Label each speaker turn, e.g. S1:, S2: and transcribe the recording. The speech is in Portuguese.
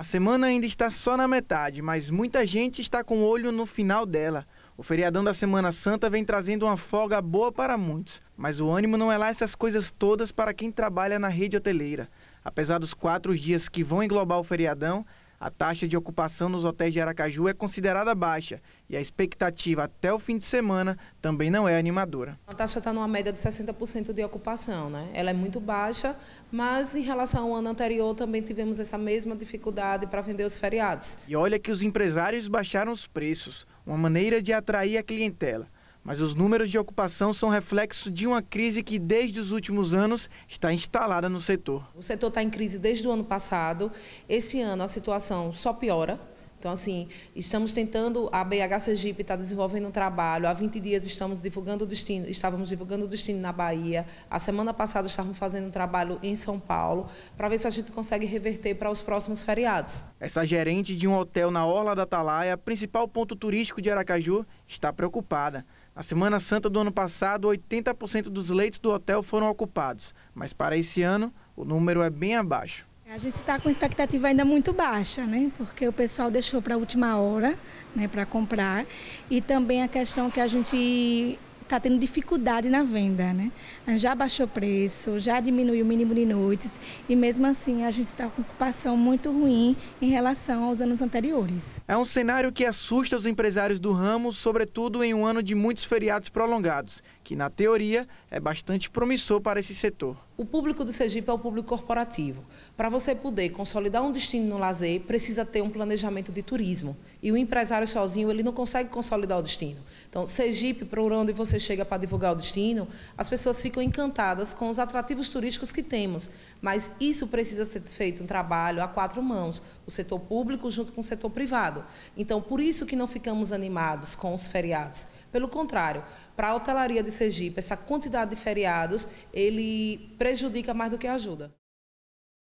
S1: A semana ainda está só na metade, mas muita gente está com o olho no final dela. O feriadão da Semana Santa vem trazendo uma folga boa para muitos, mas o ânimo não é lá essas coisas todas para quem trabalha na rede hoteleira. Apesar dos quatro dias que vão englobar o feriadão, a taxa de ocupação nos hotéis de Aracaju é considerada baixa e a expectativa até o fim de semana também não é animadora.
S2: A taxa está numa média de 60% de ocupação, né? Ela é muito baixa, mas em relação ao ano anterior também tivemos essa mesma dificuldade para vender os
S1: feriados. E olha que os empresários baixaram os preços, uma maneira de atrair a clientela mas os números de ocupação são reflexo de uma crise que desde os últimos anos está instalada no setor.
S2: O setor está em crise desde o ano passado. Esse ano a situação só piora. Então, assim, estamos tentando, a BH Sergipe está desenvolvendo um trabalho, há 20 dias estamos divulgando o destino, estávamos divulgando o destino na Bahia, a semana passada estávamos fazendo um trabalho em São Paulo, para ver se a gente consegue reverter para os próximos feriados.
S1: Essa gerente de um hotel na Orla da Atalaia, principal ponto turístico de Aracaju, está preocupada. Na Semana Santa do ano passado, 80% dos leitos do hotel foram ocupados, mas para esse ano o número é bem abaixo.
S3: A gente está com expectativa ainda muito baixa, né? Porque o pessoal deixou para a última hora, né, para comprar. E também a questão que a gente está tendo dificuldade na venda, né? Já baixou preço, já diminuiu o mínimo de noites e mesmo assim a gente está com ocupação muito ruim em relação aos anos anteriores.
S1: É um cenário que assusta os empresários do ramo, sobretudo em um ano de muitos feriados prolongados, que na teoria é bastante promissor para esse setor.
S3: O público
S2: do Sergipe é o público corporativo. Para você poder consolidar um destino no lazer, precisa ter um planejamento de turismo. E o empresário sozinho, ele não consegue consolidar o destino. Então, Sergipe, por onde você chega para divulgar o destino, as pessoas ficam encantadas com os atrativos turísticos que temos. Mas isso precisa ser feito um trabalho a quatro mãos, o setor público junto com o setor privado. Então, por isso que não ficamos animados com os feriados. Pelo contrário, para a hotelaria de Sergipe, essa quantidade de feriados, ele prejudica mais do que ajuda.